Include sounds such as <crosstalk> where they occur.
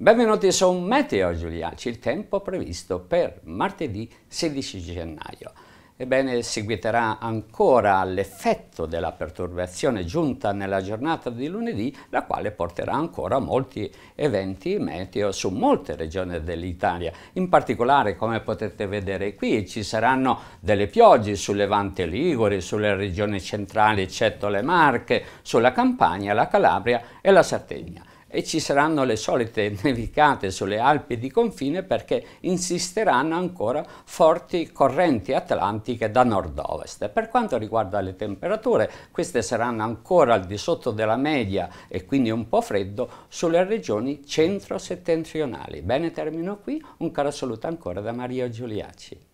Benvenuti su Meteo Giuliaci, il tempo previsto per martedì 16 gennaio. Ebbene, seguiterà ancora l'effetto della perturbazione giunta nella giornata di lunedì, la quale porterà ancora molti eventi meteo su molte regioni dell'Italia. In particolare, come potete vedere qui, ci saranno delle piogge sul Levante Ligure, sulle regioni centrali, eccetto le Marche, sulla Campania, la Calabria e la Sardegna e ci saranno le solite <laughs> nevicate sulle Alpi di confine perché insisteranno ancora forti correnti atlantiche da nord-ovest. Per quanto riguarda le temperature, queste saranno ancora al di sotto della media e quindi un po' freddo sulle regioni centro-settentrionali. Bene, termino qui. Un caro saluto ancora da Maria Giuliacci.